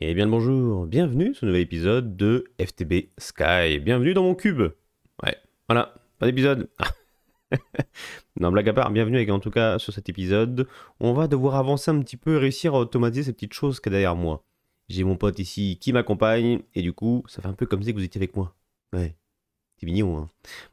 Et eh bien le bonjour, bienvenue sur ce nouvel épisode de FTB Sky, bienvenue dans mon cube Ouais, voilà, pas d'épisode Non, blague à part, bienvenue avec en tout cas sur cet épisode, on va devoir avancer un petit peu et réussir à automatiser ces petites choses qu'il y a derrière moi. J'ai mon pote ici qui m'accompagne et du coup, ça fait un peu comme si vous étiez avec moi. Ouais, c'est mignon hein.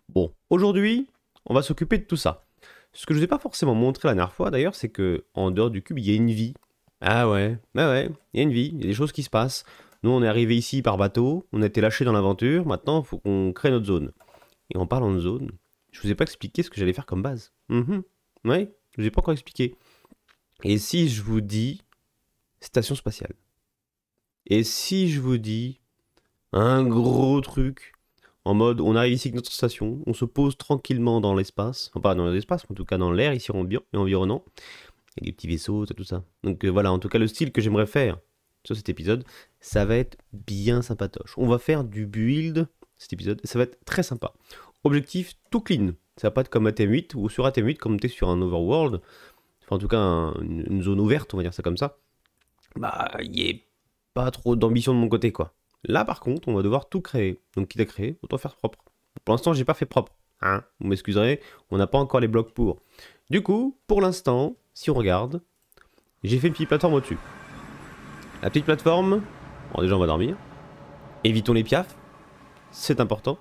Bon, aujourd'hui, on va s'occuper de tout ça. Ce que je ne vous ai pas forcément montré la dernière fois d'ailleurs, c'est que en dehors du cube, il y a une vie ah ouais, bah ouais, il y a une vie, il y a des choses qui se passent. Nous, on est arrivé ici par bateau, on a été lâché dans l'aventure, maintenant, il faut qu'on crée notre zone. Et en parlant de zone, je vous ai pas expliqué ce que j'allais faire comme base. Mm Oui, je vous ai pas encore expliqué. Et si je vous dis station spatiale Et si je vous dis un gros truc en mode on arrive ici avec notre station, on se pose tranquillement dans l'espace, enfin pas dans l'espace, en tout cas dans l'air ici environnant, et des petits vaisseaux, tout ça. Donc euh, voilà, en tout cas, le style que j'aimerais faire sur cet épisode, ça va être bien sympatoche. On va faire du build cet épisode, ça va être très sympa. Objectif tout clean, ça va pas être comme ATM8 ou sur ATM8 comme es sur un overworld, enfin en tout cas une zone ouverte, on va dire ça comme ça. Bah, il n'y a pas trop d'ambition de mon côté quoi. Là par contre, on va devoir tout créer. Donc quitte à créer, autant faire propre. Pour l'instant, j'ai pas fait propre. Hein, vous m'excuserez, on n'a pas encore les blocs pour. Du coup, pour l'instant, si on regarde, j'ai fait une petite plateforme au-dessus. La petite plateforme, bon déjà on va dormir. Évitons les piafs, c'est important.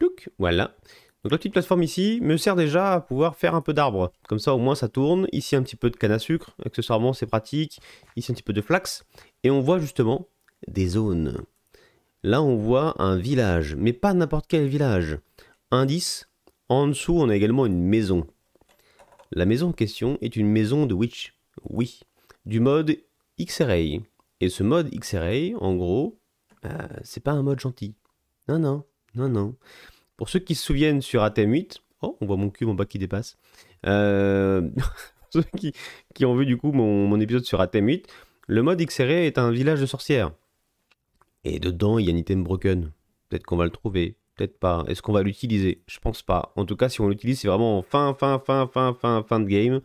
Look, voilà. Donc la petite plateforme ici me sert déjà à pouvoir faire un peu d'arbres. Comme ça au moins ça tourne. Ici un petit peu de canne à sucre, accessoirement c'est pratique. Ici un petit peu de flax. Et on voit justement des zones. Là on voit un village, mais pas n'importe quel village. Indice, en dessous on a également une maison. La maison en question est une maison de Witch, oui, du mode x Et ce mode X-Ray, en gros, euh, c'est pas un mode gentil. Non, non, non, non. Pour ceux qui se souviennent sur ATM 8, oh, on voit mon cul, mon bas qui dépasse. Euh... ceux qui, ont vu du coup mon, épisode sur ATM 8, le mode x est un village de sorcières. Et dedans, il y a un item broken. Peut-être qu'on va le trouver, pas. Est-ce qu'on va l'utiliser Je pense pas. En tout cas, si on l'utilise, c'est vraiment fin, fin, fin, fin, fin, fin de game.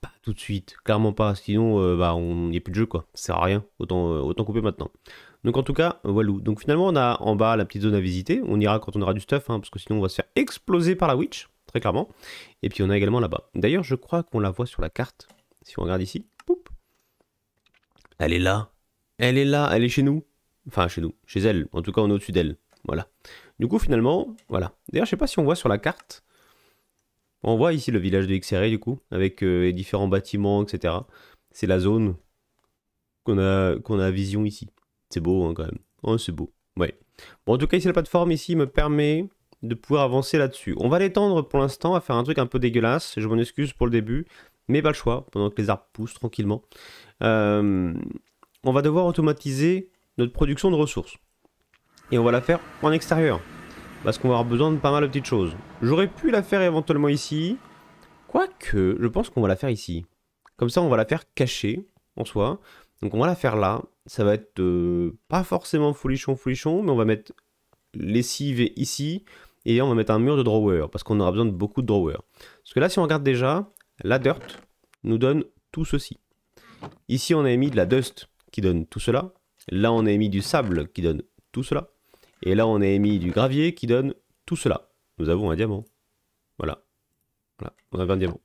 Pas tout de suite. Clairement pas. Sinon, euh, bah, on n'y a plus de jeu, quoi. Ça sert à rien. Autant, euh, autant couper maintenant. Donc en tout cas, voilà. Donc finalement, on a en bas la petite zone à visiter. On ira quand on aura du stuff, hein, parce que sinon, on va se faire exploser par la witch, très clairement. Et puis on a également là-bas. D'ailleurs, je crois qu'on la voit sur la carte. Si on regarde ici, Poup. elle est là. Elle est là, elle est chez nous. Enfin, chez nous, chez elle. En tout cas, on est au-dessus d'elle. Voilà. Du coup, finalement, voilà. D'ailleurs, je sais pas si on voit sur la carte. On voit ici le village de Xeré, du coup, avec euh, les différents bâtiments, etc. C'est la zone qu'on a, qu'on a à vision ici. C'est beau, hein, quand même. Oh, c'est beau. Ouais. Bon, en tout cas, ici, la plateforme ici me permet de pouvoir avancer là-dessus. On va l'étendre pour l'instant à faire un truc un peu dégueulasse. Je m'en excuse pour le début, mais pas le choix, pendant que les arbres poussent tranquillement. Euh, on va devoir automatiser notre production de ressources et on va la faire en extérieur. Parce qu'on va avoir besoin de pas mal de petites choses. J'aurais pu la faire éventuellement ici. Quoique, je pense qu'on va la faire ici. Comme ça, on va la faire cachée en soi. Donc on va la faire là. Ça va être euh, pas forcément foulichon, foulichon. mais on va mettre lessive ici. Et on va mettre un mur de drawer, parce qu'on aura besoin de beaucoup de drawer. Parce que là, si on regarde déjà, la dirt nous donne tout ceci. Ici, on a mis de la dust qui donne tout cela. Là, on a mis du sable qui donne tout cela. Et là, on a émis du gravier qui donne tout cela. Nous avons un diamant. Voilà. Voilà, on avait un diamant.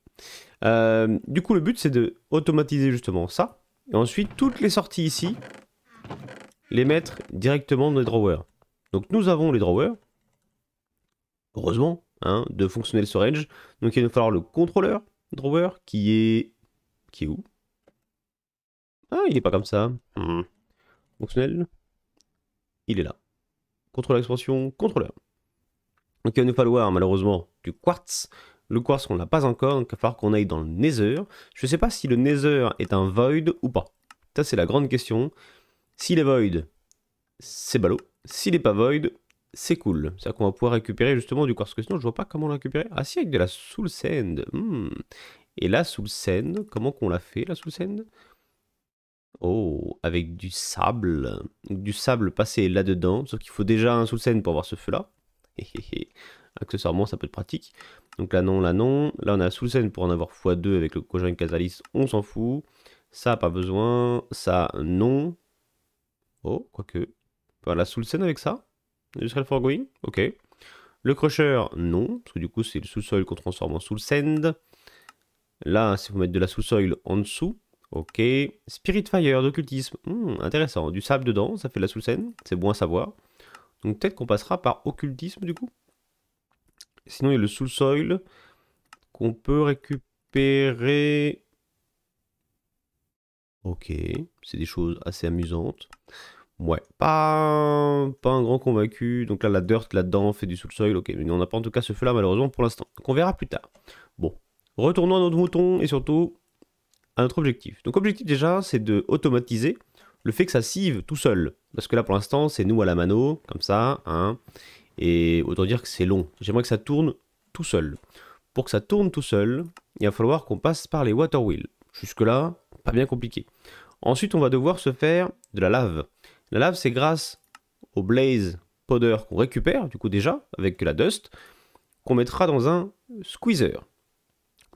Euh, du coup, le but, c'est de automatiser justement ça. Et ensuite, toutes les sorties ici, les mettre directement dans les drawers. Donc, nous avons les drawers. Heureusement, hein, de fonctionner le storage. Donc, il va nous falloir le contrôleur drawer qui est... Qui est où Ah, il n'est pas comme ça. Hmm. Fonctionnel. Il est là l'expansion expansion, contrôleur. Donc il va nous falloir malheureusement du quartz. Le quartz on l'a pas encore, donc il va falloir qu'on aille dans le nether. Je ne sais pas si le nether est un void ou pas. Ça c'est la grande question. S'il est void, c'est ballot. S'il n'est pas void, c'est cool. C'est-à-dire qu'on va pouvoir récupérer justement du quartz. Que sinon je vois pas comment le récupérer. Ah si avec de la sous sand. Hmm. Et la soul sand, comment qu'on l'a fait la soul sand Oh, avec du sable. Du sable passé là-dedans. Sauf qu'il faut déjà un sous-scène pour avoir ce feu-là. Accessoirement, ça peut être pratique. Donc là, non, là, non. Là, on a sous-scène pour en avoir x2 avec le de casalis. On s'en fout. Ça, pas besoin. Ça, non. Oh, quoique. la sous-scène avec ça. Industrial Forgoing. Ok. Le crusher, non. Parce que du coup, c'est le sous-sol qu'on transforme en sous scène. Là, si vous mettez de la sous-soil en dessous, Ok. Spirit Fire d'occultisme. Hmm, intéressant. Du sable dedans, ça fait de la sous C'est bon à savoir. Donc peut-être qu'on passera par occultisme du coup. Sinon, il y a le sous Soil qu'on peut récupérer. Ok, c'est des choses assez amusantes. Ouais, pas, pas un grand convaincu. Donc là, la dirt là-dedans fait du sous Soil. Ok, mais on n'a pas en tout cas ce feu-là malheureusement pour l'instant. qu'on verra plus tard. Bon, retournons à notre mouton et surtout, objectif. Donc objectif déjà, c'est de automatiser le fait que ça sieve tout seul. Parce que là, pour l'instant, c'est nous à la mano, comme ça, hein, et autant dire que c'est long. J'aimerais que ça tourne tout seul. Pour que ça tourne tout seul, il va falloir qu'on passe par les water wheels. Jusque-là, pas bien compliqué. Ensuite, on va devoir se faire de la lave. La lave, c'est grâce au blaze powder qu'on récupère, du coup déjà, avec la dust, qu'on mettra dans un squeezer.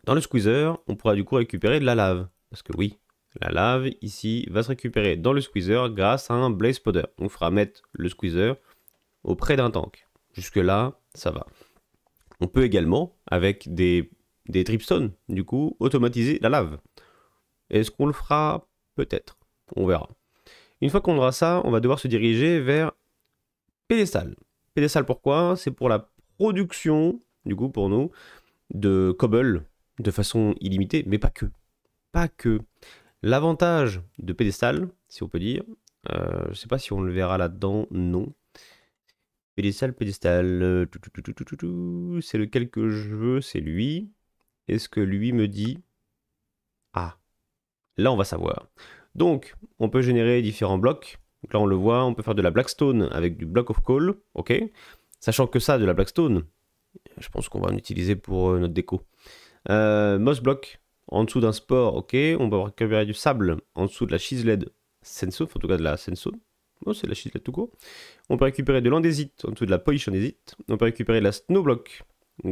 Dans le squeezer, on pourra du coup récupérer de la lave. Parce que oui, la lave ici va se récupérer dans le squeezer grâce à un blaze powder. On fera mettre le squeezer auprès d'un tank. Jusque là, ça va. On peut également, avec des, des tripstones, du coup, automatiser la lave. Est-ce qu'on le fera Peut-être. On verra. Une fois qu'on aura ça, on va devoir se diriger vers Pédestal. Pédestal pourquoi C'est pour la production, du coup pour nous, de cobble de façon illimitée, mais pas que. Pas que. L'avantage de Pédestal, si on peut dire, euh, je sais pas si on le verra là-dedans, non. Pédestal, Pédestal, euh, c'est lequel que je veux, c'est lui. Est-ce que lui me dit... Ah, là on va savoir. Donc, on peut générer différents blocs. là on le voit, on peut faire de la Blackstone avec du Block of Coal, ok Sachant que ça, de la Blackstone, je pense qu'on va en utiliser pour euh, notre déco. Euh, Moss block en dessous d'un sport, ok. On va récupérer du sable en dessous de la chiseled senso, en tout cas de la senso. Oh, c'est la chiseled tout court. On peut récupérer de l'andésite en dessous de la polishandésite, On peut récupérer de la block,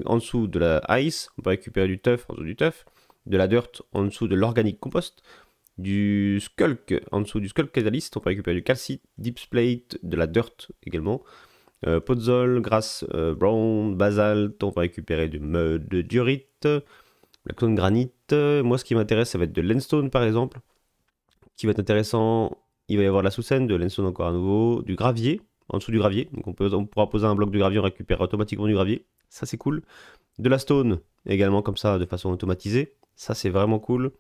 en dessous de la ice. On peut récupérer du teuf en dessous du teuf. De la dirt en dessous de l'organic compost. Du skulk en dessous du skulk catalyst. On peut récupérer du calcite, deep de la dirt également. Euh, pozzol, grass, euh, brown, basalt, on peut récupérer du mud, de diorite, Blackstone Granite. Moi, ce qui m'intéresse, ça va être de l'Endstone, par exemple, qui va être intéressant. Il va y avoir la sous-scène, de l'Endstone encore à nouveau, du gravier, en dessous du gravier. Donc, on, peut, pourra poser un bloc de gravier, on récupère automatiquement du gravier. Ça, c'est cool. De la stone, également comme ça, de façon automatisée. Ça, c'est vraiment cool. de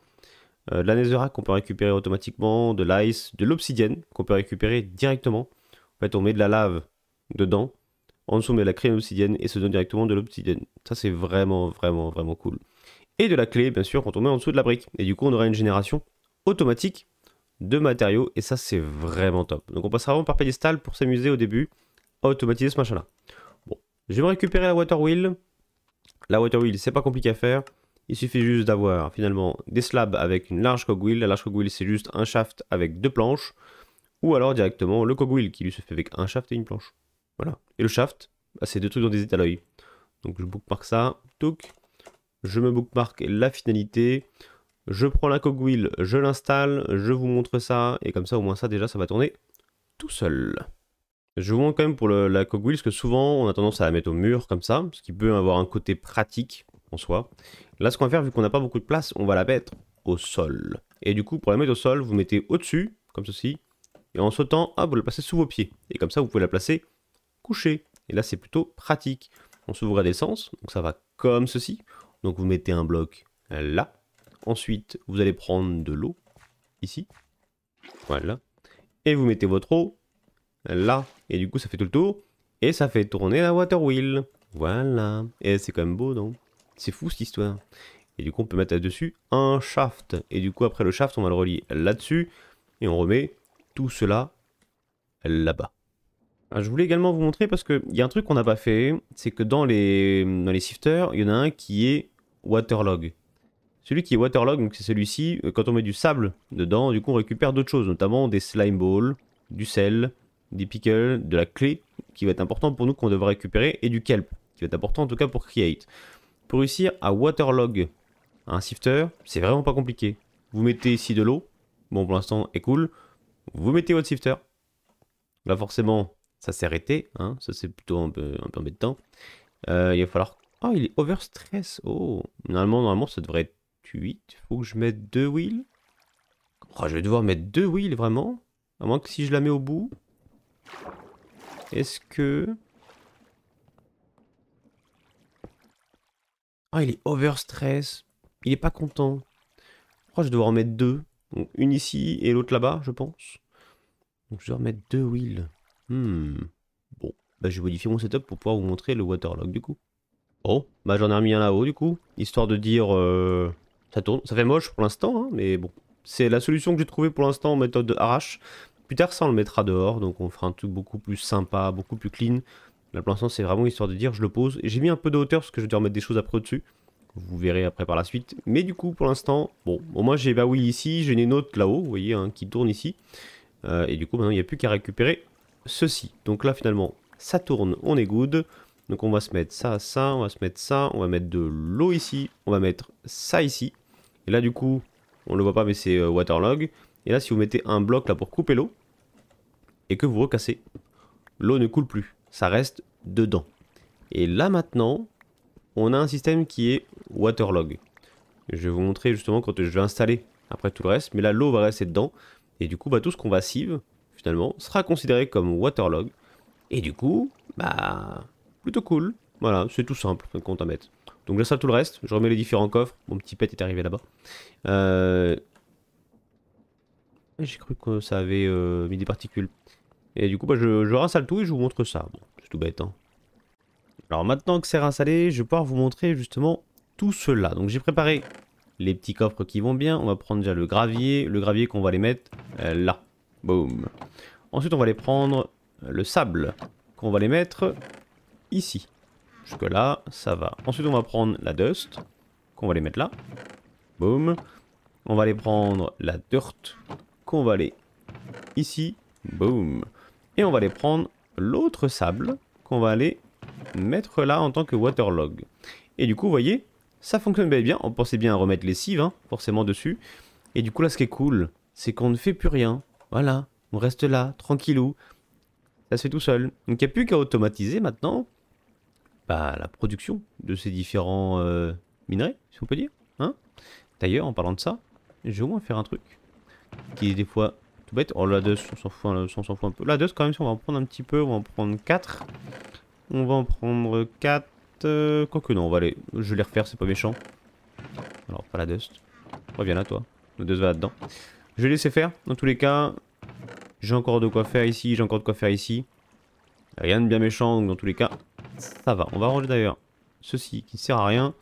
euh, la netherrack qu'on peut récupérer automatiquement, de l'ice, de l'obsidienne qu'on peut récupérer directement. En fait, on met de la lave dedans en dessous on met la crème obsidienne et se donne directement de l'obsidienne. Ça c'est vraiment vraiment vraiment cool. Et de la clé bien sûr quand on met en dessous de la brique. Et du coup on aura une génération automatique de matériaux et ça c'est vraiment top. Donc on passera vraiment par pédestal pour s'amuser au début à automatiser ce machin là. Bon, je vais récupérer la water wheel. La water wheel c'est pas compliqué à faire. Il suffit juste d'avoir finalement des slabs avec une large cogwheel. La large cogwheel c'est juste un shaft avec deux planches. Ou alors directement le cogwheel qui lui se fait avec un shaft et une planche. Voilà. Et le shaft, bah, c'est deux trucs dans des états Donc je bookmark ça. Je me bookmark la finalité. Je prends la cogwheel, je l'installe, je vous montre ça. Et comme ça, au moins ça, déjà, ça va tourner tout seul. Je vous montre quand même pour la cogwheel, parce que souvent, on a tendance à la mettre au mur comme ça, ce qui peut avoir un côté pratique en soi. Là, ce qu'on va faire, vu qu'on n'a pas beaucoup de place, on va la mettre au sol. Et du coup, pour la mettre au sol, vous mettez au-dessus, comme ceci, et en sautant, vous la placez sous vos pieds. Et comme ça, vous pouvez la placer et là, c'est plutôt pratique. On s'ouvre à sens, donc ça va comme ceci. Donc vous mettez un bloc là. Ensuite, vous allez prendre de l'eau ici. Voilà. Et vous mettez votre eau là. Et du coup, ça fait tout le tour. Et ça fait tourner la water wheel. Voilà. Et c'est quand même beau, donc, C'est fou cette histoire. Et du coup, on peut mettre là-dessus un shaft. Et du coup, après le shaft, on va le relier là-dessus. Et on remet tout cela là-bas. Ah, je voulais également vous montrer parce qu'il y a un truc qu'on n'a pas fait, c'est que dans les, dans les sifters, il y en a un qui est waterlog. Celui qui est waterlog, donc c'est celui-ci, euh, quand on met du sable dedans, du coup on récupère d'autres choses, notamment des slime balls, du sel, des pickles, de la clé, qui va être important pour nous qu'on devra récupérer, et du kelp, qui va être important en tout cas pour create. Pour réussir à waterlog un sifter, c'est vraiment pas compliqué. Vous mettez ici de l'eau, bon pour l'instant est cool, vous mettez votre sifter. Là forcément, ça s'est arrêté. Hein. Ça, c'est plutôt un peu, embêtant. Euh, il va falloir... Oh, il est overstress. Oh, normalement, normalement, ça devrait être 8. Faut que je mette 2 wheels. Oh, je vais devoir mettre 2 wheels, vraiment. À moins que si je la mets au bout. Est-ce que... Oh, il est overstress. Il est pas content. Oh, je vais devoir en mettre deux. une ici et l'autre là-bas, je pense. Donc je dois mettre deux wheels. Hmm. Bon, bah, je vais modifier mon setup pour pouvoir vous montrer le waterlog du coup. oh bah j'en ai remis un là-haut du coup, histoire de dire... Euh, ça tourne, ça fait moche pour l'instant, hein, mais bon. C'est la solution que j'ai trouvée pour l'instant en méthode de arrache. Plus tard ça on le mettra dehors, donc on fera un truc beaucoup plus sympa, beaucoup plus clean. Là pour l'instant c'est vraiment histoire de dire je le pose. J'ai mis un peu de hauteur parce que je vais devoir mettre des choses après dessus Vous verrez après par la suite. Mais du coup pour l'instant, bon, moi j'ai bah oui ici, j'ai une autre là-haut, vous voyez, hein, qui tourne ici. Euh, et du coup maintenant il n'y a plus qu'à récupérer ceci. Donc là, finalement, ça tourne, on est good. Donc on va se mettre ça, ça, on va se mettre ça, on va mettre de l'eau ici, on va mettre ça ici. Et là, du coup, on le voit pas, mais c'est euh, waterlog. Et là, si vous mettez un bloc là pour couper l'eau, et que vous recassez, l'eau ne coule plus, ça reste dedans. Et là maintenant, on a un système qui est waterlog. Je vais vous montrer justement quand je vais installer après tout le reste, mais là l'eau va rester dedans. Et du coup, bah, tout ce qu'on va sieve, finalement, sera considéré comme waterlog. Et du coup, bah, plutôt cool. Voilà, c'est tout simple, un compte à mettre. Donc ça tout le reste, je remets les différents coffres. Mon petit pet est arrivé là-bas. Euh... J'ai cru que ça avait euh, mis des particules. Et du coup, bah, je, je tout et je vous montre ça. Bon, c'est tout bête. Hein. Alors maintenant que c'est rinsalé je vais pouvoir vous montrer justement tout cela. Donc j'ai préparé les petits coffres qui vont bien. On va prendre déjà le gravier, le gravier qu'on va les mettre euh, là. Boom. Ensuite, on va aller prendre euh, le sable qu'on va les mettre ici. Jusque là, ça va. Ensuite, on va prendre la dust qu'on va les mettre là. Boom. On va aller prendre la dirt qu'on va aller ici. Boom. Et on va aller prendre l'autre sable qu'on va aller mettre là en tant que waterlog. Et du coup, vous voyez, ça fonctionne bien. On pensait bien à remettre les cives, hein, forcément, dessus. Et du coup, là, ce qui est cool, c'est qu'on ne fait plus rien. Voilà, on reste là, tranquillou. Ça se fait tout seul. Donc il n'y a plus qu'à automatiser maintenant bah, la production de ces différents euh, minerais, si on peut dire. Hein D'ailleurs, en parlant de ça, je vais au moins faire un truc qui est des fois tout bête. Oh, la dust, on s'en fout, un peu. La dust quand même, si on va en prendre un petit peu, on va en prendre 4. On va en prendre 4. Euh, quoi que non, on va aller. Je vais les refaire, c'est pas méchant. Alors, pas la dust. Reviens là, toi. La dust va là-dedans. Je vais laisser faire, dans tous les cas. J'ai encore de quoi faire ici, j'ai encore de quoi faire ici. Rien de bien méchant, donc dans tous les cas, ça va. On va ranger d'ailleurs ceci qui ne sert à rien.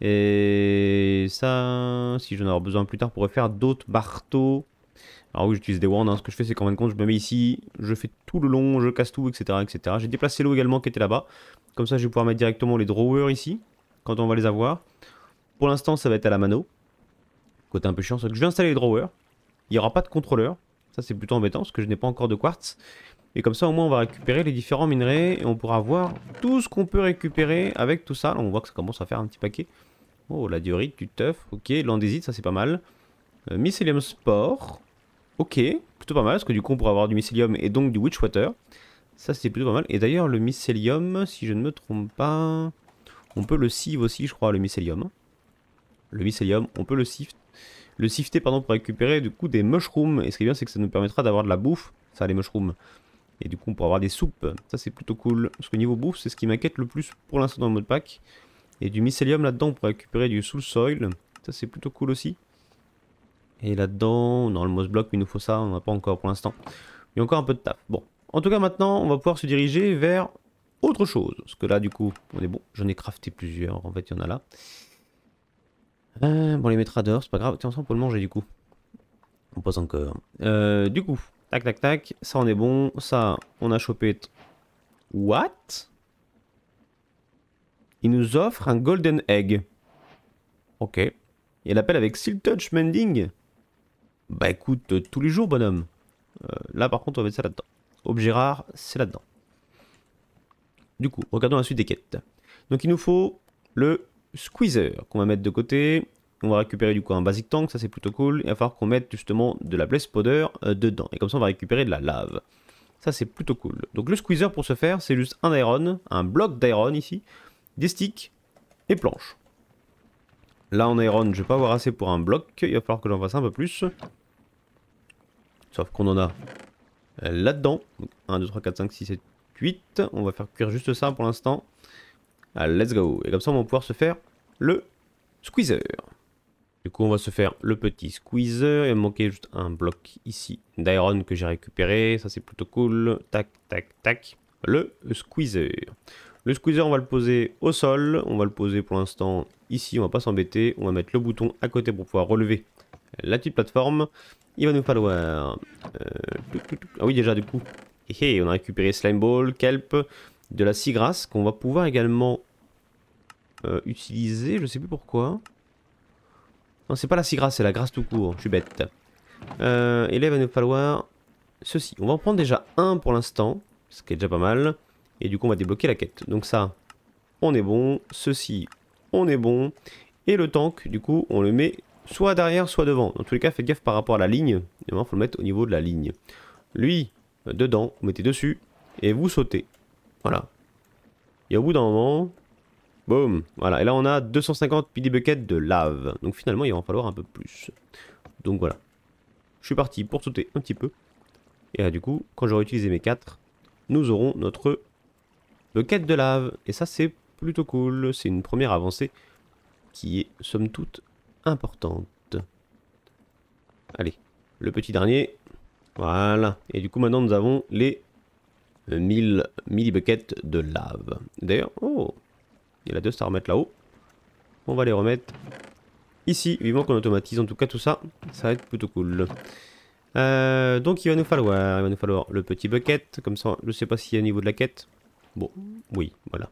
Et ça, si j'en aurai besoin plus tard, pour faire d'autres barteaux. Alors oui, j'utilise des wands. Hein. Ce que je fais, c'est qu'en fin de compte, je me mets ici, je fais tout le long, je casse tout, etc. etc. J'ai déplacé l'eau également qui était là-bas. Comme ça, je vais pouvoir mettre directement les drawers ici, quand on va les avoir. Pour l'instant, ça va être à la mano. Côté un peu chiant, je vais installer les drawers. Il n'y aura pas de contrôleur. Ça, c'est plutôt embêtant parce que je n'ai pas encore de quartz. Et comme ça, au moins, on va récupérer les différents minerais et on pourra voir tout ce qu'on peut récupérer avec tout ça. on voit que ça commence à faire un petit paquet. Oh, la diorite, du teuf, ok. L'andésite, ça c'est pas mal. Mycelium mycélium spore, ok. Plutôt pas mal parce que du coup, on pourra avoir du mycélium et donc du witchwater. Ça, c'est plutôt pas mal. Et d'ailleurs, le mycélium, si je ne me trompe pas, on peut le sieve aussi, je crois, le mycélium. Le mycélium, on peut le sieve le sifter pardon, pour récupérer du coup des mushrooms. Et ce qui est bien, c'est que ça nous permettra d'avoir de la bouffe, ça les mushrooms. Et du coup, on pourra avoir des soupes. Ça, c'est plutôt cool. Parce que niveau bouffe, c'est ce qui m'inquiète le plus pour l'instant dans le mode pack. Et du mycélium là-dedans, pour récupérer du soul soil. Ça, c'est plutôt cool aussi. Et là-dedans, dans le moss block, il nous faut ça. On n'a pas encore pour l'instant. Il y a encore un peu de taf. Bon. En tout cas, maintenant, on va pouvoir se diriger vers autre chose. Parce que là, du coup, on est bon. J'en ai crafté plusieurs. En fait, il y en a là. Euh, bon, les mettra dehors, c'est pas grave. Tiens, on pour le manger du coup. On pose encore. Euh, du coup, tac, tac, tac. Ça, on est bon. Ça, on a chopé. What Il nous offre un golden egg. Ok. Et l'appel avec Seal Touch Mending. Bah écoute, euh, tous les jours, bonhomme. là, par contre, on va mettre ça là-dedans. Objet rare, c'est là-dedans. Du coup, regardons la suite des quêtes. Donc, il nous faut le Squeezer qu'on va mettre de côté. On va récupérer du coup un Basic Tank, ça c'est plutôt cool. Il va falloir qu'on mette justement de la Blaze Powder euh, dedans. Et comme ça on va récupérer de la lave. Ça c'est plutôt cool. Donc le Squeezer pour ce faire c'est juste un iron, un bloc d'iron ici, des sticks et planches. Là en iron je vais pas avoir assez pour un bloc, il va falloir que j'en fasse un peu plus. Sauf qu'on en a euh, là-dedans. 1, 2, 3, 4, 5, 6, 7, 8. On va faire cuire juste ça pour l'instant. Allez, let's go. Et comme ça, on va pouvoir se faire le squeezer. Du coup, on va se faire le petit squeezer. Il me manquait juste un bloc ici d'iron que j'ai récupéré. Ça, c'est plutôt cool. Tac, tac, tac. Le squeezer. Le squeezer, on va le poser au sol. On va le poser pour l'instant ici. On va pas s'embêter. On va mettre le bouton à côté pour pouvoir relever la petite plateforme. Il va nous falloir... Euh, ah oui, déjà, du coup. Hé, hey, on a récupéré Slime Ball, Kelp, de la cigrasse qu'on va pouvoir également euh, utiliser, je sais plus pourquoi. Non, c'est pas la si c'est la grasse tout court, je suis bête. Euh, et là, il va nous falloir ceci. On va en prendre déjà un pour l'instant, ce qui est déjà pas mal. Et du coup, on va débloquer la quête. Donc ça, on est bon. Ceci, on est bon. Et le tank, du coup, on le met soit derrière, soit devant. Dans tous les cas, faites gaffe par rapport à la ligne. Il faut le mettre au niveau de la ligne. Lui, euh, dedans, vous mettez dessus et vous sautez. Voilà. Et au bout d'un moment, boum, voilà. Et là on a 250 PD buckets de lave. Donc finalement il va en falloir un peu plus. Donc voilà. Je suis parti pour sauter un petit peu. Et là du coup, quand j'aurai utilisé mes 4, nous aurons notre bucket de lave. Et ça c'est plutôt cool. C'est une première avancée qui est somme toute importante. Allez, le petit dernier. Voilà. Et du coup maintenant nous avons les 1000 euh, millibuckets de lave. D'ailleurs, oh, il y en a deux à remettre là-haut. On va les remettre ici, vivement qu'on automatise en tout cas tout ça, ça va être plutôt cool. Euh, donc il va nous falloir, il va nous falloir le petit bucket, comme ça je sais pas s'il y a au niveau de la quête. Bon, oui, voilà.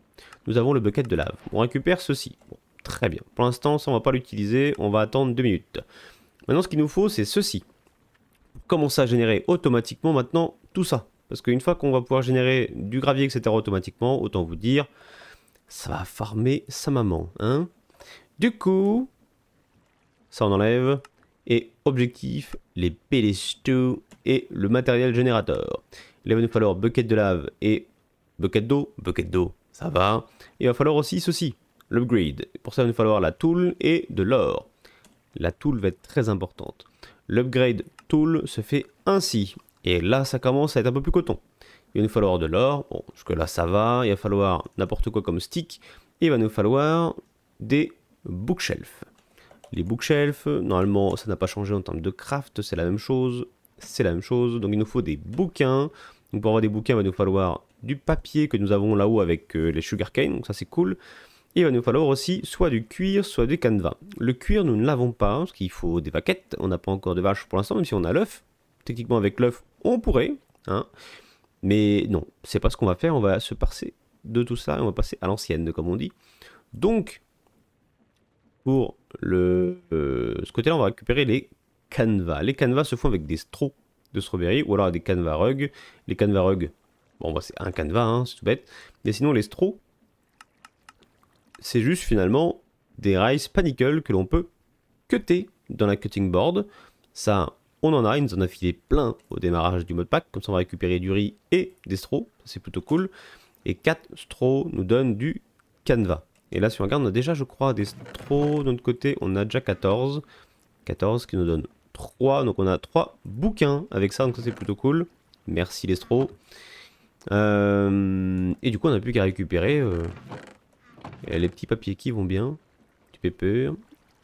Nous avons le bucket de lave. On récupère ceci. très bien. Pour l'instant, ça on va pas l'utiliser, on va attendre deux minutes. Maintenant ce qu'il nous faut c'est ceci. Comment ça à générer automatiquement maintenant tout ça. Parce qu'une fois qu'on va pouvoir générer du gravier, etc. automatiquement, autant vous dire, ça va farmer sa maman. Hein du coup, ça on enlève. Et objectif, les pédestaux et le matériel générateur. Il va nous falloir bucket de lave et bucket d'eau. Bucket d'eau, ça va. il va falloir aussi ceci, l'upgrade. Pour ça, il va nous falloir la tool et de l'or. La tool va être très importante. L'upgrade tool se fait ainsi. Et là, ça commence à être un peu plus coton. Il va nous falloir de l'or, bon, jusque-là ça va, il va falloir n'importe quoi comme stick, et il va nous falloir des bookshelves. Les bookshelves, normalement ça n'a pas changé en termes de craft, c'est la même chose, c'est la même chose, donc il nous faut des bouquins. Donc pour avoir des bouquins, il va nous falloir du papier que nous avons là-haut avec euh, les sugarcane, donc ça c'est cool. Et il va nous falloir aussi soit du cuir, soit du canevas. Le cuir, nous ne l'avons pas, parce qu'il faut des vaquettes, on n'a pas encore de vaches pour l'instant, même si on a l'œuf techniquement avec l'œuf, on pourrait, hein. mais non, c'est pas ce qu'on va faire, on va se passer de tout ça et on va passer à l'ancienne, comme on dit. Donc, pour le, euh, ce côté-là, on va récupérer les canvas. Les canvas se font avec des straws de strawberry ou alors des canevas rugs, Les canevas rugs bon, bah, c'est un canevas, hein, c'est tout bête. Mais sinon, les straws, c'est juste finalement des rice panicle que l'on peut cutter dans la cutting board. Ça, on en a, une, nous en a filé plein au démarrage du mode pack, comme ça on va récupérer du riz et des straws, c'est plutôt cool. Et 4 straws nous donnent du canevas. Et là si on regarde, on a déjà je crois des straws de notre côté, on a déjà 14. 14 qui nous donne 3, donc on a 3 bouquins avec ça, donc ça c'est plutôt cool. Merci les straws. Euh, et du coup on n'a plus qu'à récupérer euh, les petits papiers qui vont bien. Du pépé.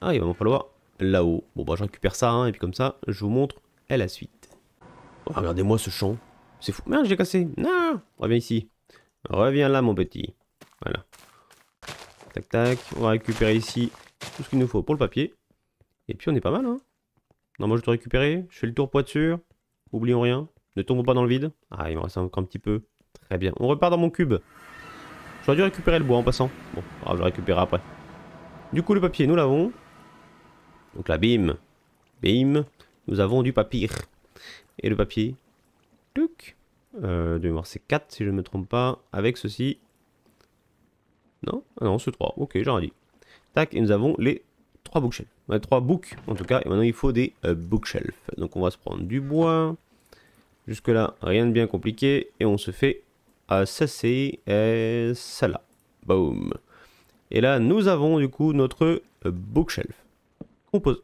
Ah il va falloir là-haut. Bon bah je récupère ça, hein, et puis comme ça, je vous montre à la suite. Oh, regardez-moi ce champ. C'est fou. Merde, j'ai cassé. Non Reviens ici. Reviens là, mon petit. Voilà. Tac, tac. On va récupérer ici tout ce qu'il nous faut pour le papier. Et puis on est pas mal, hein Non, moi je dois récupérer. Je fais le tour poiture. Oublions rien. Ne tombons pas dans le vide. Ah, il me reste encore un petit peu. Très bien. On repart dans mon cube. J'aurais dû récupérer le bois en passant. Bon, je le récupérer après. Du coup, le papier, nous l'avons. Donc là, bim. Bim. Nous avons du papier. Et le papier. Tuc. Euh, de voir, c'est 4 si je ne me trompe pas. Avec ceci. Non ah Non, c'est 3. Ok, j'en ai dit. Tac, et nous avons les 3 bookshelves. 3 books en tout cas. Et maintenant, il faut des euh, bookshelves. Donc on va se prendre du bois. Jusque là, rien de bien compliqué. Et on se fait à ça c'est ça là. Et là, nous avons du coup notre euh, bookshelf compose.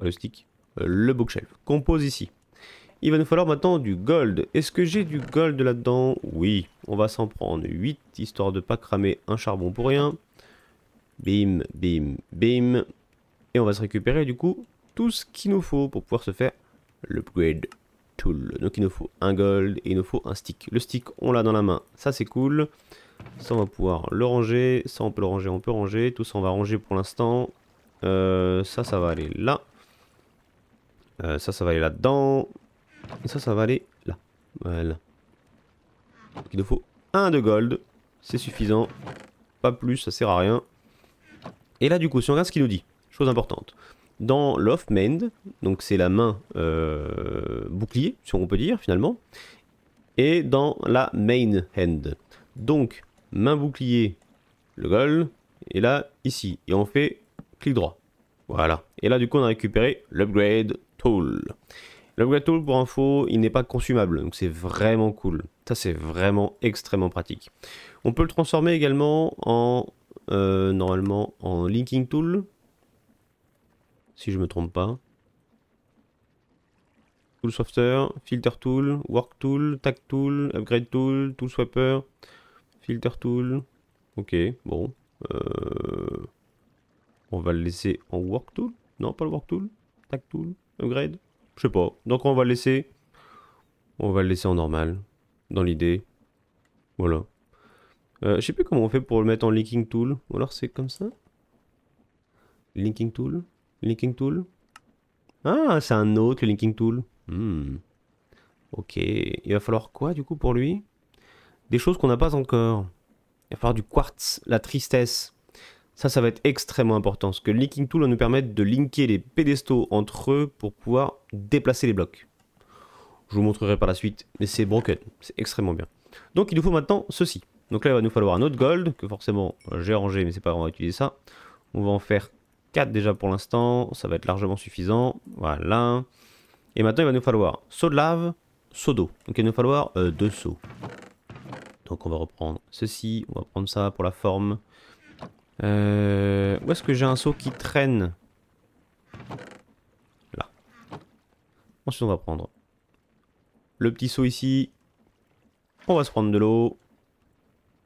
le euh, stick, euh, le bookshelf. Compose ici. Il va nous falloir maintenant du gold. Est-ce que j'ai du gold là-dedans Oui, on va s'en prendre 8, histoire de pas cramer un charbon pour rien. Bim, bim, bim. Et on va se récupérer du coup tout ce qu'il nous faut pour pouvoir se faire l'upgrade tool. Donc il nous faut un gold et il nous faut un stick. Le stick, on l'a dans la main, ça c'est cool. Ça on va pouvoir le ranger, ça on peut le ranger, on peut ranger. Tout ça on va ranger pour l'instant. Euh, ça, ça va aller là. Euh, ça, ça va aller là-dedans. Ça, ça va aller là. Voilà. il nous faut un de gold. C'est suffisant. Pas plus, ça sert à rien. Et là, du coup, si on regarde ce qu'il nous dit, chose importante. Dans l'off-mend, donc c'est la main euh, bouclier, si on peut dire finalement, et dans la main hand. Donc, main bouclier, le gold, et là, ici. Et on fait clic droit. Voilà. Et là, du coup, on a récupéré l'upgrade tool. L'upgrade tool, pour info, il n'est pas consumable, donc c'est vraiment cool. Ça, c'est vraiment extrêmement pratique. On peut le transformer également en, euh, normalement, en linking tool. Si je me trompe pas. Tool software, filter tool, work tool, tag tool, upgrade tool, tool swapper, filter tool. Ok, bon. Euh, on va le laisser en work tool. Non, pas le work tool. Tag tool. Upgrade. Je sais pas. Donc on va le laisser. On va le laisser en normal. Dans l'idée. Voilà. Euh, je sais plus comment on fait pour le mettre en linking tool. Ou alors c'est comme ça. Linking tool. Linking tool. Ah, c'est un autre le linking tool. Hmm. Ok. Il va falloir quoi du coup pour lui Des choses qu'on n'a pas encore. Il va falloir du quartz, la tristesse. Ça, ça va être extrêmement important, parce que le linking tool va nous permettre de linker les pédestaux entre eux pour pouvoir déplacer les blocs. Je vous montrerai par la suite, mais c'est broken, c'est extrêmement bien. Donc il nous faut maintenant ceci. Donc là, il va nous falloir un autre gold, que forcément j'ai rangé, mais c'est pas grave, on va utiliser ça. On va en faire 4 déjà pour l'instant, ça va être largement suffisant. Voilà. Et maintenant, il va nous falloir saut de lave, saut d'eau. Donc il va nous falloir 2 euh, deux Donc on va reprendre ceci, on va prendre ça pour la forme. Euh, où est-ce que j'ai un seau qui traîne Là. Ensuite, on va prendre le petit seau ici. On va se prendre de l'eau.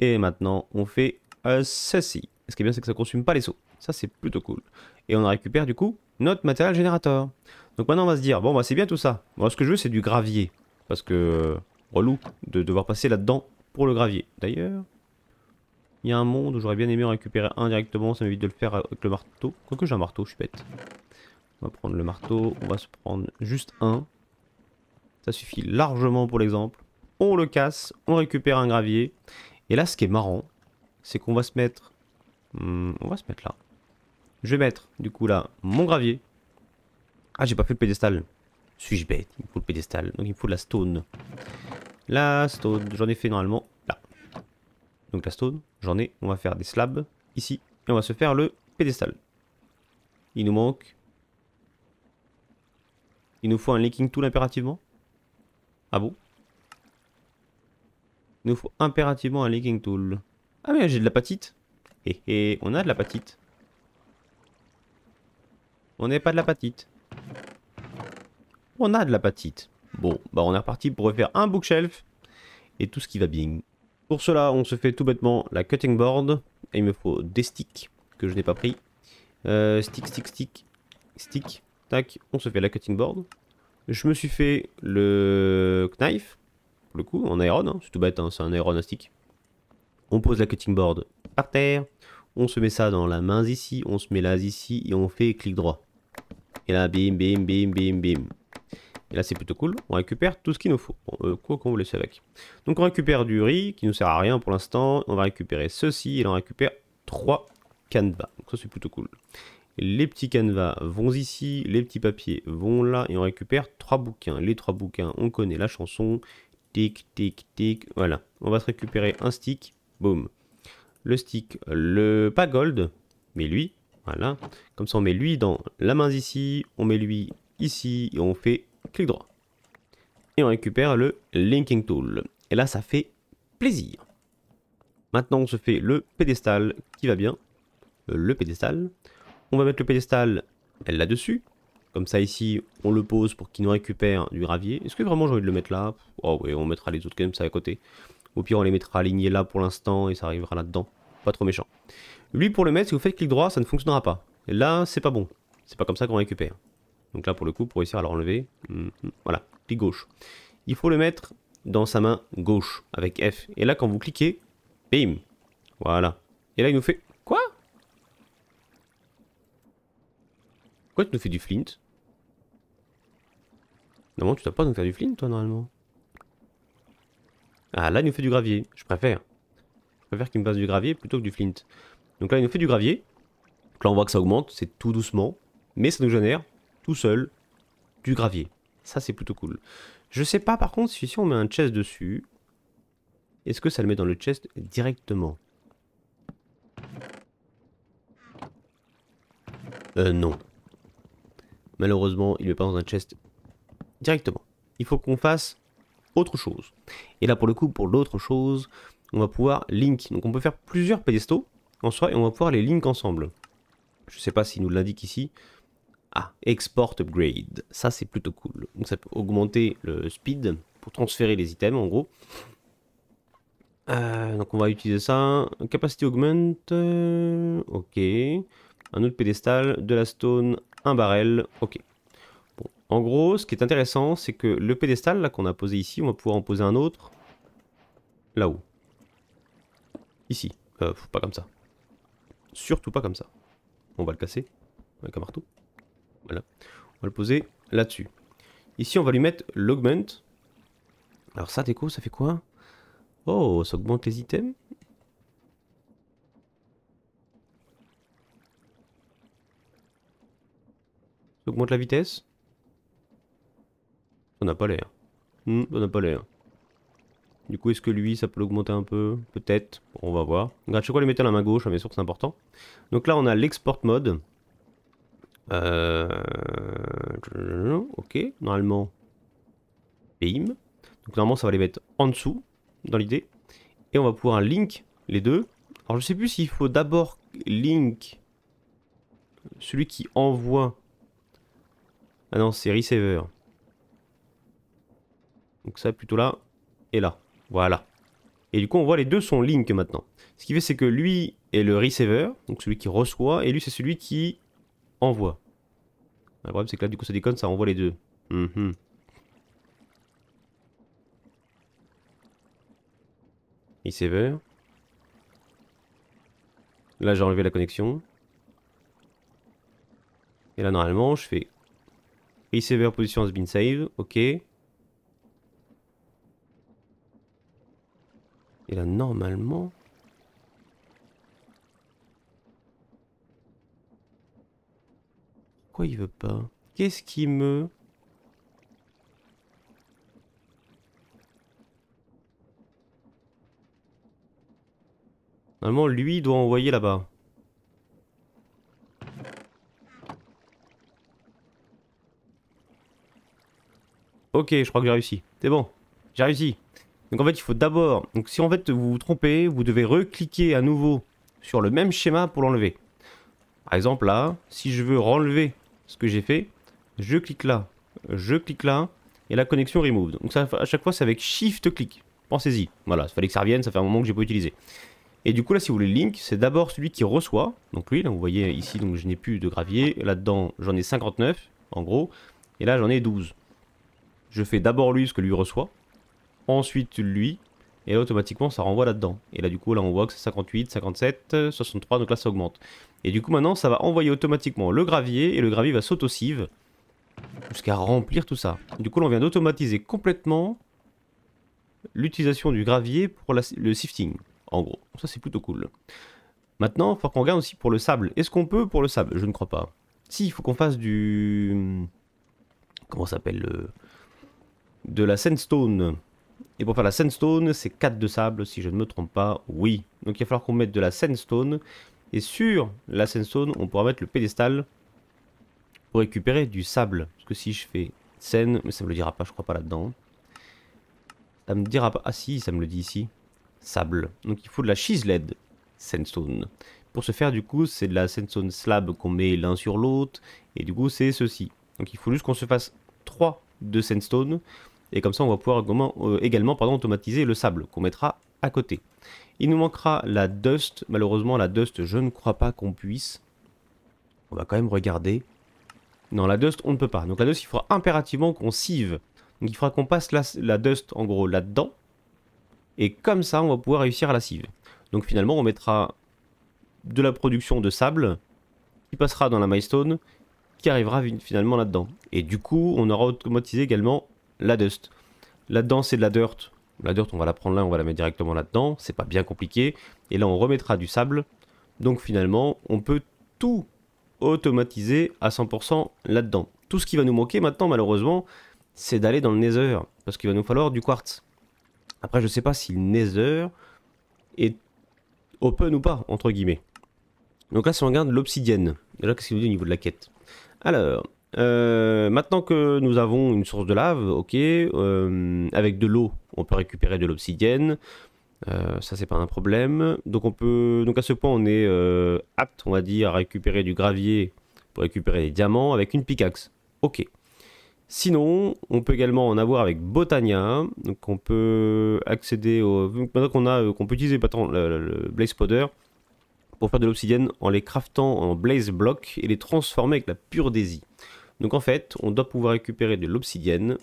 Et maintenant, on fait euh, ceci. Ce qui est bien, c'est que ça ne consomme pas les seaux. Ça, c'est plutôt cool. Et on récupère du coup notre matériel générateur. Donc maintenant, on va se dire, bon, bah c'est bien tout ça. Moi, ce que je veux, c'est du gravier. Parce que, euh, relou de devoir passer là-dedans pour le gravier. D'ailleurs, il y a un monde où j'aurais bien aimé en récupérer un directement, ça m'évite de le faire avec le marteau. Quoique j'ai un marteau, je suis bête. On va prendre le marteau, on va se prendre juste un. Ça suffit largement pour l'exemple. On le casse, on récupère un gravier. Et là, ce qui est marrant, c'est qu'on va se mettre... Hmm, on va se mettre là. Je vais mettre, du coup, là, mon gravier. Ah, j'ai pas fait le pédestal. Suis-je bête Il me faut le pédestal. Donc, il me faut de la stone. La stone, j'en ai fait normalement donc la stone, j'en ai. On va faire des slabs ici. Et on va se faire le pédestal. Il nous manque. Il nous faut un linking tool impérativement. Ah bon Il nous faut impérativement un linking tool. Ah mais j'ai de l'apatite. Et, eh, et eh, on a de la patite. On n'est pas de la patite. On a de la patite. Bon, bah on est reparti pour refaire un bookshelf et tout ce qui va bien. Pour cela, on se fait tout bêtement la cutting board. Et il me faut des sticks que je n'ai pas pris. Euh, stick, stick, stick, stick. Tac, on se fait la cutting board. Je me suis fait le knife, pour le coup, en iron. Hein. C'est tout bête, hein, c'est un iron à stick. On pose la cutting board par terre. On se met ça dans la main ici. On se met là ici. Et on fait clic droit. Et là, bim, bim, bim, bim, bim. Et là, c'est plutôt cool. On récupère tout ce qu'il nous faut. Euh, quoi qu'on vous laisse avec. Donc, on récupère du riz qui nous sert à rien pour l'instant. On va récupérer ceci et on récupère trois canevas. Donc, ça, c'est plutôt cool. Les petits canevas vont ici, les petits papiers vont là et on récupère trois bouquins. Les trois bouquins, on connaît la chanson. Tic, tic, tic. Voilà. On va se récupérer un stick. Boum. Le stick, le pas gold, mais lui, voilà. Comme ça, on met lui dans la main ici, on met lui ici et on fait clic droit. Et on récupère le Linking Tool. Et là, ça fait plaisir. Maintenant, on se fait le pédestal qui va bien. Le pédestal. On va mettre le pédestal là-dessus. Comme ça, ici, on le pose pour qu'il nous récupère du gravier. Est-ce que vraiment j'ai envie de le mettre là Oh oui, on mettra les autres comme ça à côté. Au pire, on les mettra alignés là pour l'instant et ça arrivera là-dedans. Pas trop méchant. Lui, pour le mettre, si vous faites clic droit, ça ne fonctionnera pas. Et là, c'est pas bon. C'est pas comme ça qu'on récupère. Donc là, pour le coup, pour réussir à le hmm, hmm, voilà, clic gauche. Il faut le mettre dans sa main gauche avec F. Et là, quand vous cliquez, bim, voilà. Et là, il nous fait quoi Quoi, tu nous fais du flint Normalement, tu dois pas nous faire du flint, toi, normalement. Ah, là, il nous fait du gravier. Je préfère. Je préfère qu'il me fasse du gravier plutôt que du flint. Donc là, il nous fait du gravier. Donc là, on voit que ça augmente, c'est tout doucement. Mais ça nous génère tout seul, du gravier. Ça, c'est plutôt cool. Je sais pas par contre si, si on met un chest dessus, est-ce que ça le met dans le chest directement Euh, non. Malheureusement, il ne met pas dans un chest directement. Il faut qu'on fasse autre chose. Et là, pour le coup, pour l'autre chose, on va pouvoir link. Donc on peut faire plusieurs pédestaux en soi et on va pouvoir les link ensemble. Je sais pas s'il nous l'indique ici. Ah, export upgrade. Ça, c'est plutôt cool. Donc, ça peut augmenter le speed pour transférer les items, en gros. Euh, donc, on va utiliser ça. Capacity augment. Euh, ok. Un autre pédestal, de la stone, un barrel. Ok. Bon. En gros, ce qui est intéressant, c'est que le pédestal là qu'on a posé ici, on va pouvoir en poser un autre là-haut. Ici. Euh, pas comme ça. Surtout pas comme ça. On va le casser avec un marteau. On va le poser là-dessus. Ici, on va lui mettre l'augment. Alors ça, déco, ça fait quoi Oh, ça augmente les items Ça augmente la vitesse Ça n'a pas l'air. Hmm, n'a pas l'air. Du coup, est-ce que lui, ça peut l'augmenter un peu Peut-être. on va voir. je sais quoi les mettre à la main gauche, mais sûr que c'est important. Donc là, on a l'export mode. Euh, ok, normalement, BIM. Donc normalement, ça va les mettre en dessous, dans l'idée. Et on va pouvoir link les deux. Alors je sais plus s'il faut d'abord link celui qui envoie. Ah non, c'est receiver. Donc ça plutôt là et là. Voilà. Et du coup, on voit les deux sont link maintenant. Ce qui fait, c'est que lui est le receiver, donc celui qui reçoit, et lui, c'est celui qui envoie. Le problème c'est que là du coup ça déconne, ça envoie les deux. Mhm. Il sévère. Là j'ai enlevé la connexion. Et là normalement je fais receiver position has been saved, ok. Et là normalement il veut pas Qu'est-ce qui me... Normalement, lui doit envoyer là-bas. Ok, je crois que j'ai réussi. C'est bon, j'ai réussi. Donc en fait, il faut d'abord... Donc si en fait vous vous trompez, vous devez recliquer à nouveau sur le même schéma pour l'enlever. Par exemple là, si je veux renlever ce que j'ai fait, je clique là, je clique là, et la connexion remove. Donc ça, à chaque fois, c'est avec shift clic Pensez-y. Voilà, il fallait que ça revienne, ça fait un moment que j'ai pas utilisé. Et du coup, là, si vous voulez le link, c'est d'abord celui qui reçoit. Donc lui, là, vous voyez ici, donc je n'ai plus de gravier. Là-dedans, j'en ai 59, en gros. Et là, j'en ai 12. Je fais d'abord lui, ce que lui reçoit. Ensuite, lui. Et là, automatiquement, ça renvoie là-dedans. Et là, du coup, là, on voit que c'est 58, 57, 63, donc là, ça augmente. Et du coup, maintenant, ça va envoyer automatiquement le gravier, et le gravier va s'auto-sieve jusqu'à remplir tout ça. Du coup, on vient d'automatiser complètement l'utilisation du gravier pour le sifting, en gros. Ça, c'est plutôt cool. Maintenant, il faut qu'on regarde aussi pour le sable. Est-ce qu'on peut pour le sable Je ne crois pas. Si, il faut qu'on fasse du... Comment s'appelle le... Euh, de la sandstone. Et pour faire la sandstone, c'est 4 de sable, si je ne me trompe pas, oui. Donc il va falloir qu'on mette de la sandstone. Et sur la sandstone, on pourra mettre le pédestal pour récupérer du sable. Parce que si je fais sand, mais ça me le dira pas, je crois pas là-dedans. Ça me dira pas. Ah si, ça me le dit ici. Sable. Donc il faut de la chiseled sandstone. Pour ce faire, du coup, c'est de la sandstone slab qu'on met l'un sur l'autre. Et du coup, c'est ceci. Donc il faut juste qu'on se fasse 3 de sandstone et comme ça, on va pouvoir euh, également, pardon, automatiser le sable qu'on mettra à côté. Il nous manquera la Dust. Malheureusement, la Dust, je ne crois pas qu'on puisse. On va quand même regarder. Non, la Dust, on ne peut pas. Donc la Dust, il faudra impérativement qu'on sieve. Donc il faudra qu'on passe la, la, Dust, en gros, là-dedans. Et comme ça, on va pouvoir réussir à la sieve. Donc finalement, on mettra de la production de sable qui passera dans la milestone qui arrivera finalement là-dedans. Et du coup, on aura automatisé également la dust. Là-dedans, c'est de la dirt. La dirt, on va la prendre là, on va la mettre directement là-dedans. C'est pas bien compliqué. Et là, on remettra du sable. Donc finalement, on peut tout automatiser à 100% là-dedans. Tout ce qui va nous manquer maintenant, malheureusement, c'est d'aller dans le nether. Parce qu'il va nous falloir du quartz. Après, je sais pas si le nether est open ou pas, entre guillemets. Donc là, si on regarde l'obsidienne, déjà, qu'est-ce qu'il nous dit au niveau de la quête Alors, euh, maintenant que nous avons une source de lave, ok, euh, avec de l'eau, on peut récupérer de l'obsidienne. Euh, ça, c'est pas un problème. Donc, on peut, donc à ce point, on est apte, on va dire, à récupérer du gravier pour récupérer des diamants avec une pickaxe. Ok. Sinon, on peut également en avoir avec Botania. Donc, on peut accéder au. Maintenant qu'on a, qu'on peut utiliser le, le Blaze Powder, pour faire de l'obsidienne en les craftant en blaze block et les transformer avec la pure daisy. Donc en fait, on doit pouvoir récupérer de l'obsidienne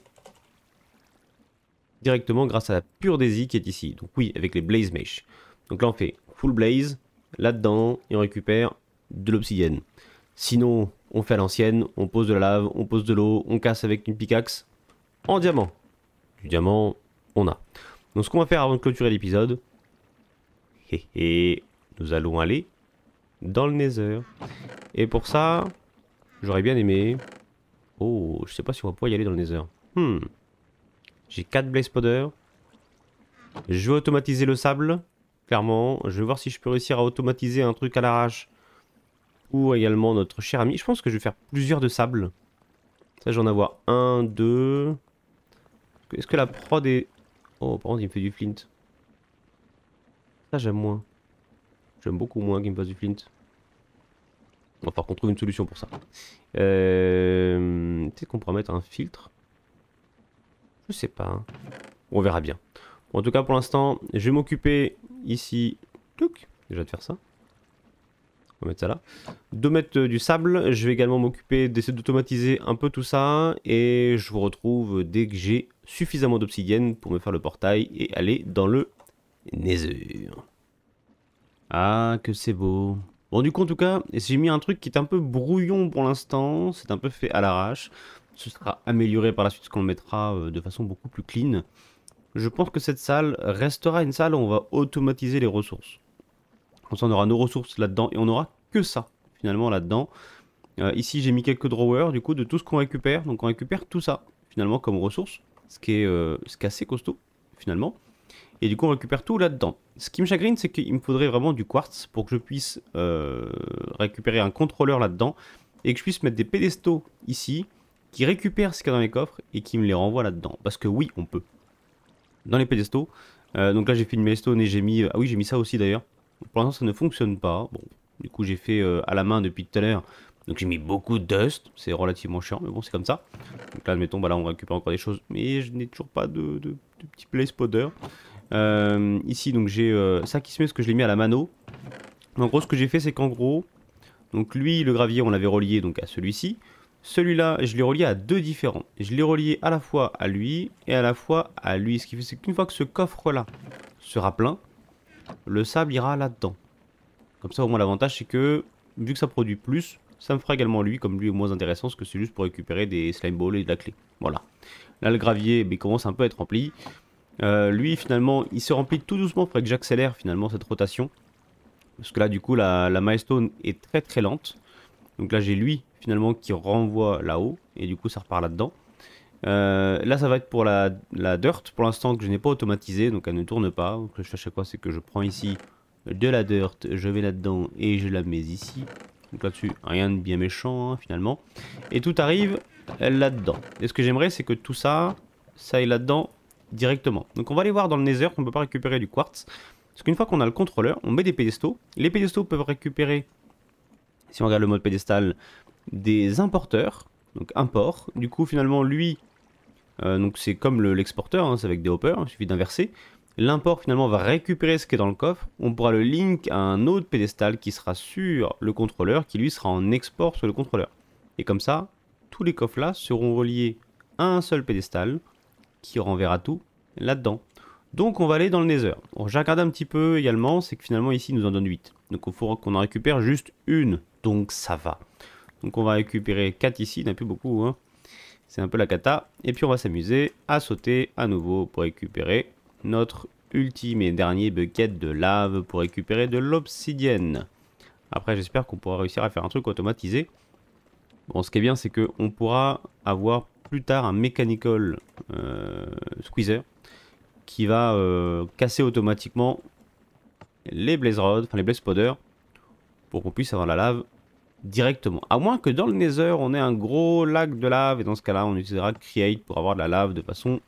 directement grâce à la pure daisy qui est ici. Donc oui, avec les blaze mesh. Donc là on fait full blaze, là-dedans, et on récupère de l'obsidienne. Sinon, on fait à l'ancienne, on pose de la lave, on pose de l'eau, on casse avec une pickaxe en diamant. Du diamant, on a. Donc ce qu'on va faire avant de clôturer l'épisode, et nous allons aller dans le Nether. Et pour ça, j'aurais bien aimé Oh, je sais pas si on va pouvoir y aller dans le Nether. Hmm. J'ai 4 blaze powder. Je vais automatiser le sable, clairement. Je vais voir si je peux réussir à automatiser un truc à l'arrache. Ou également notre cher ami. Je pense que je vais faire plusieurs de sable. Ça, j'en avoir un, deux. Est-ce que la prod est... Oh, par contre, il me fait du flint. Ça, j'aime moins. J'aime beaucoup moins qu'il me fasse du flint. On va qu'on trouve une solution pour ça. Euh, peut-être qu'on pourra mettre un filtre. Je sais pas. Hein. On verra bien. en tout cas, pour l'instant, je vais m'occuper ici. Déjà de faire ça. On va mettre ça là. De mettre euh, du sable. Je vais également m'occuper d'essayer d'automatiser un peu tout ça. Et je vous retrouve dès que j'ai suffisamment d'obsidienne pour me faire le portail et aller dans le Nether. Ah, que c'est beau. Bon, du coup, en tout cas, j'ai mis un truc qui est un peu brouillon pour l'instant, c'est un peu fait à l'arrache. Ce sera amélioré par la suite, ce qu'on mettra euh, de façon beaucoup plus clean. Je pense que cette salle restera une salle où on va automatiser les ressources. on s'en on aura nos ressources là-dedans et on aura que ça, finalement, là-dedans. Euh, ici, j'ai mis quelques drawers, du coup, de tout ce qu'on récupère. Donc, on récupère tout ça, finalement, comme ressources, ce qui est, euh, ce qui est assez costaud, finalement. Et du coup, on récupère tout là-dedans. Ce qui me chagrine, c'est qu'il me faudrait vraiment du quartz pour que je puisse euh, récupérer un contrôleur là-dedans et que je puisse mettre des pédestaux ici qui récupèrent ce qu'il y a dans les coffres et qui me les renvoient là-dedans. Parce que oui, on peut. Dans les pédestaux. Euh, donc là, j'ai fait une mélestone et j'ai mis... Euh, ah oui, j'ai mis ça aussi d'ailleurs. Pour l'instant, ça ne fonctionne pas. Bon, du coup, j'ai fait à la main depuis tout à l'heure. Donc j'ai mis beaucoup de dust, c'est relativement chiant, mais bon c'est comme ça. Donc là admettons, bah on récupère encore des choses, mais je n'ai toujours pas de, de, de petit play powder. Euh, ici, donc j'ai euh, ça qui se met ce que je l'ai mis à la mano. En gros, ce que j'ai fait, c'est qu'en gros, donc lui, le gravier, on l'avait relié donc à celui-ci. Celui-là, je l'ai relié à deux différents. Je l'ai relié à la fois à lui et à la fois à lui. Ce qui fait, c'est qu'une fois que ce coffre-là sera plein, le sable ira là-dedans. Comme ça, au moins, l'avantage, c'est que, vu que ça produit plus, ça me fera également lui, comme lui est moins intéressant, parce que c'est juste pour récupérer des slime balls et de la clé. Voilà. Là, le gravier mais commence un peu à être rempli. Euh, lui, finalement, il se remplit tout doucement. Il que j'accélère finalement cette rotation. Parce que là, du coup, la, milestone est très très lente. Donc là, j'ai lui finalement qui renvoie là-haut. Et du coup, ça repart là-dedans. Euh, là, ça va être pour la, la dirt pour l'instant que je n'ai pas automatisé. Donc elle ne tourne pas. Donc, ce que je fais à chaque fois, c'est que je prends ici de la dirt, je vais là-dedans et je la mets ici. Donc là-dessus, rien de bien méchant hein, finalement. Et tout arrive là-dedans. Et ce que j'aimerais, c'est que tout ça, ça aille là-dedans directement. Donc on va aller voir dans le Nether qu'on peut pas récupérer du quartz. Parce qu'une fois qu'on a le contrôleur, on met des pédestaux. Les pédestaux peuvent récupérer, si on regarde le mode pédestal, des importeurs. Donc import. Du coup finalement lui, euh, donc c'est comme l'exporteur, le, hein, c'est avec des hoppers, il suffit d'inverser. L'import finalement va récupérer ce qui est dans le coffre. On pourra le link à un autre pédestal qui sera sur le contrôleur, qui lui sera en export sur le contrôleur. Et comme ça, tous les coffres là seront reliés à un seul pédestal qui renverra tout là-dedans. Donc on va aller dans le Nether. J'ai regardé un petit peu également, c'est que finalement ici nous en donne 8. Donc il faut qu'on en récupère juste une, donc ça va. Donc on va récupérer 4 ici, il n'y a plus beaucoup. Hein. C'est un peu la cata. Et puis on va s'amuser à sauter à nouveau pour récupérer notre ultime et dernier bucket de lave pour récupérer de l'obsidienne. Après j'espère qu'on pourra réussir à faire un truc automatisé. Bon ce qui est bien c'est on pourra avoir plus tard un Mechanical euh, Squeezer qui va euh, casser automatiquement les Blaze rods, enfin les Blaze Powder, pour qu'on puisse avoir la lave directement. À moins que dans le Nether, on ait un gros lac de lave, et dans ce cas-là, on utilisera Create pour avoir de la lave de façon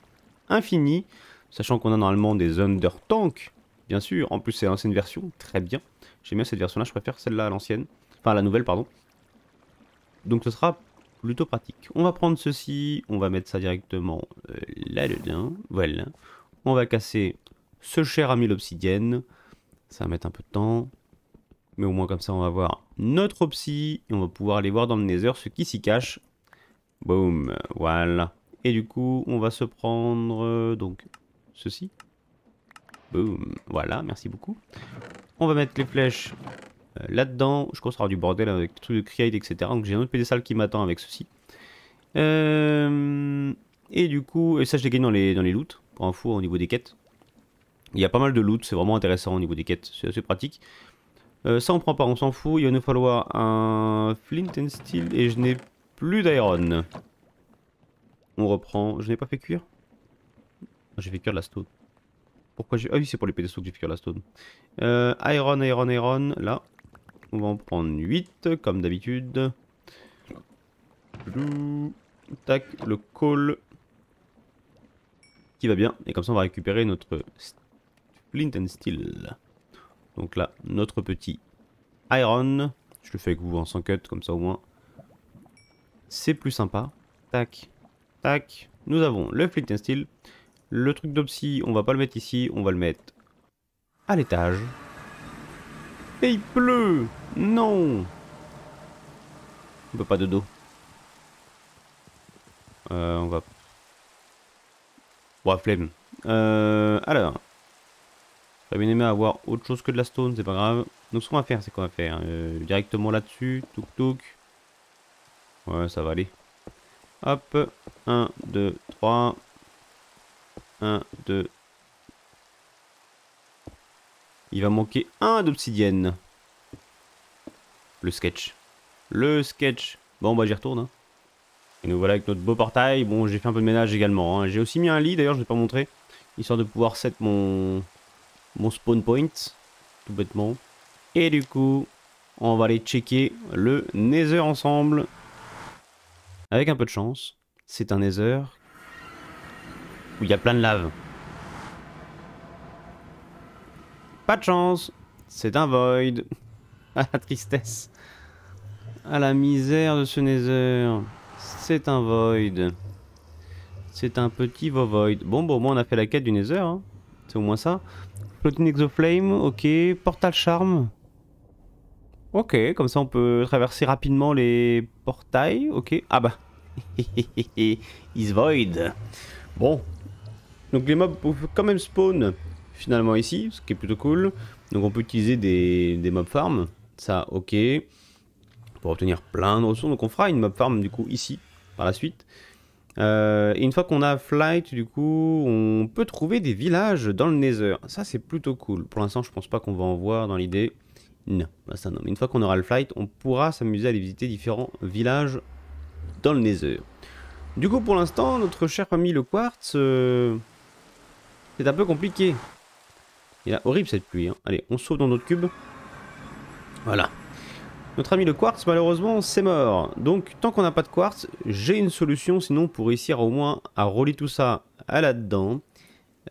infinie, sachant qu'on a normalement des Under Tank, bien sûr, en plus c'est l'ancienne version, très bien. J'aime bien cette version-là, je préfère celle-là à l'ancienne, enfin la nouvelle, pardon. Donc ce sera plutôt pratique. On va prendre ceci, on va mettre ça directement euh, là-dedans. Voilà. On va casser ce cher ami l'obsidienne. Ça va mettre un peu de temps. Mais au moins comme ça, on va voir notre psy Et on va pouvoir aller voir dans le nether ce qui s'y cache. Boum, voilà. Et du coup, on va se prendre euh, donc ceci. Boum, voilà, merci beaucoup. On va mettre les flèches euh, là-dedans, je crois que du bordel avec tout le de Create, etc. Donc j'ai un autre pédestal qui m'attend avec ceci. Euh, et du coup, et ça je l'ai gagné dans les, dans les loots, pour fou au niveau des quêtes. Il y a pas mal de loot, c'est vraiment intéressant au niveau des quêtes, c'est assez pratique. Euh, ça on prend pas, on s'en fout. Il va nous falloir un flint and steel et je n'ai plus d'iron. On reprend. Je n'ai pas fait cuire J'ai fait cuire la stone. Pourquoi j'ai. Ah oui, c'est pour les pédestaux que j'ai fait cuire la stone. iron, iron, iron, là. On va en prendre 8, comme d'habitude. Tac, le call. Qui va bien. Et comme ça, on va récupérer notre Flint and Steel. Donc là, notre petit Iron. Je le fais avec vous en sans cut, comme ça au moins. C'est plus sympa. Tac, tac. Nous avons le Flint and Steel. Le truc d'Opsy, on va pas le mettre ici, on va le mettre à l'étage il pleut Non On peut pas de dos. Euh, on va... Bon, flemme. Euh, alors... J'aurais bien aimé avoir autre chose que de la stone, c'est pas grave. Donc ce qu'on va faire, c'est qu'on va faire euh, directement là-dessus. Touk touk. Ouais, ça va aller. Hop. 1, 2, 3. 1, 2, il va manquer un d'obsidienne. Le sketch. Le sketch. Bon, bah j'y retourne. Hein. Et nous voilà avec notre beau portail. Bon, j'ai fait un peu de ménage également. Hein. J'ai aussi mis un lit, d'ailleurs, je ne vais pas montrer Histoire de pouvoir set mon, mon spawn point. Tout bêtement. Et du coup, on va aller checker le Nether ensemble. Avec un peu de chance, c'est un Nether où il y a plein de lave. Pas de chance. C'est un void. À la tristesse. À la misère de ce nether. C'est un void. C'est un petit void. Bon, bon, au moins on a fait la quête du nether. Hein. C'est au moins ça. Floating Exoflame, ok. Portal Charme. Ok, comme ça on peut traverser rapidement les portails. Ok. Ah bah. Is void. Bon. Donc les mobs peuvent quand même spawn finalement ici, ce qui est plutôt cool. Donc on peut utiliser des, des mob farms, ça ok, pour obtenir plein de ressources. Donc on fera une mob farm du coup ici, par la suite. Euh, et une fois qu'on a Flight, du coup, on peut trouver des villages dans le Nether. Ça, c'est plutôt cool. Pour l'instant, je pense pas qu'on va en voir dans l'idée. Non, bah ça non. Mais une fois qu'on aura le Flight, on pourra s'amuser à aller visiter différents villages dans le Nether. Du coup, pour l'instant, notre cher ami le Quartz, euh, c'est un peu compliqué. Il a horrible cette pluie. Hein. Allez, on saute dans notre cube. Voilà. Notre ami le quartz, malheureusement, c'est mort. Donc, tant qu'on n'a pas de quartz, j'ai une solution, sinon pour réussir au moins à relier tout ça à là-dedans,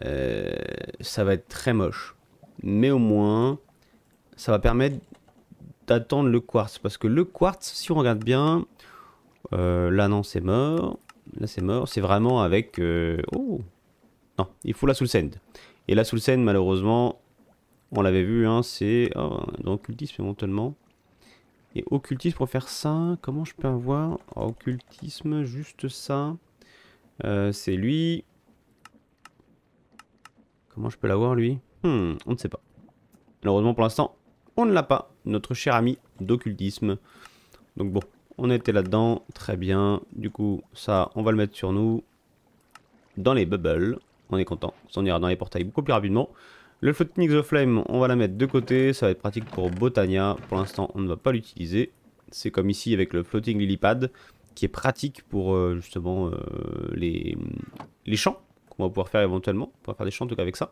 euh, ça va être très moche. Mais au moins, ça va permettre d'attendre le quartz. Parce que le quartz, si on regarde bien, euh, là non, c'est mort. Là, c'est mort. C'est vraiment avec... Euh, oh Non, il faut la sous send. Et là, sous le scène malheureusement, on l'avait vu, hein, c'est oh, dans occultisme éventuellement. Et occultisme pour faire ça, comment je peux avoir occultisme juste ça euh, C'est lui. Comment je peux l'avoir lui hmm, On ne sait pas. Malheureusement pour l'instant, on ne l'a pas. Notre cher ami d'occultisme. Donc bon, on était là-dedans. Très bien. Du coup, ça, on va le mettre sur nous. Dans les bubbles on est content. On ira dans les portails beaucoup plus rapidement. Le Floating the Flame, on va la mettre de côté. Ça va être pratique pour Botania. Pour l'instant, on ne va pas l'utiliser. C'est comme ici avec le Floating Lilipad, qui est pratique pour euh, justement euh, les, les champs qu'on va pouvoir faire éventuellement. On pouvoir faire des champs en tout cas avec ça.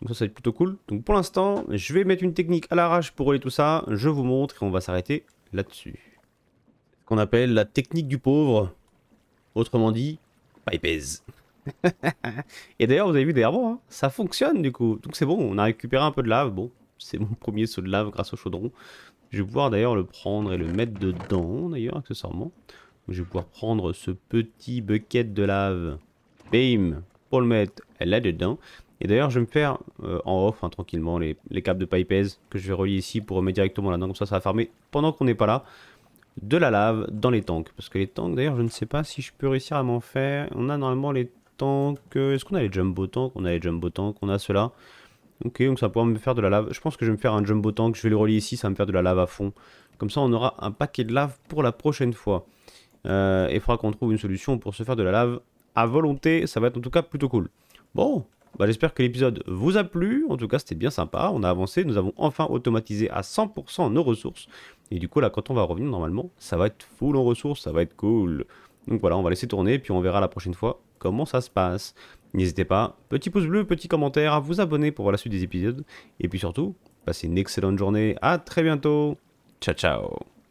Donc ça, ça va être plutôt cool. Donc pour l'instant, je vais mettre une technique à l'arrache pour rouler tout ça. Je vous montre et on va s'arrêter là-dessus. Ce qu'on appelle la technique du pauvre. Autrement dit, pipez. et d'ailleurs, vous avez vu des moi, hein, ça fonctionne du coup. Donc c'est bon, on a récupéré un peu de lave. Bon, c'est mon premier saut de lave grâce au chaudron. Je vais pouvoir d'ailleurs le prendre et le mettre dedans, d'ailleurs, accessoirement. Je vais pouvoir prendre ce petit bucket de lave, bim, pour le mettre là-dedans. Et d'ailleurs, je vais me faire euh, en off, hein, tranquillement, les, câbles de pipez que je vais relier ici pour remettre directement là-dedans. Comme ça, ça va fermer pendant qu'on n'est pas là de la lave dans les tanks. Parce que les tanks, d'ailleurs, je ne sais pas si je peux réussir à m'en faire. On a normalement les euh, est-ce qu'on a les jumbo tank On a les jumbo tank, on a cela. Ok, donc ça pourra me faire de la lave. Je pense que je vais me faire un jumbo tank, je vais le relier ici, ça va me faire de la lave à fond. Comme ça, on aura un paquet de lave pour la prochaine fois. Euh, et il faudra qu'on trouve une solution pour se faire de la lave à volonté. Ça va être en tout cas plutôt cool. Bon, bah j'espère que l'épisode vous a plu. En tout cas, c'était bien sympa. On a avancé. Nous avons enfin automatisé à 100% nos ressources. Et du coup, là, quand on va revenir, normalement, ça va être full en ressources. Ça va être cool. Donc voilà, on va laisser tourner. Puis on verra la prochaine fois comment ça se passe. N'hésitez pas, petit pouce bleu, petit commentaire, à vous abonner pour voir la suite des épisodes. Et puis surtout, passez une excellente journée. À très bientôt. Ciao ciao.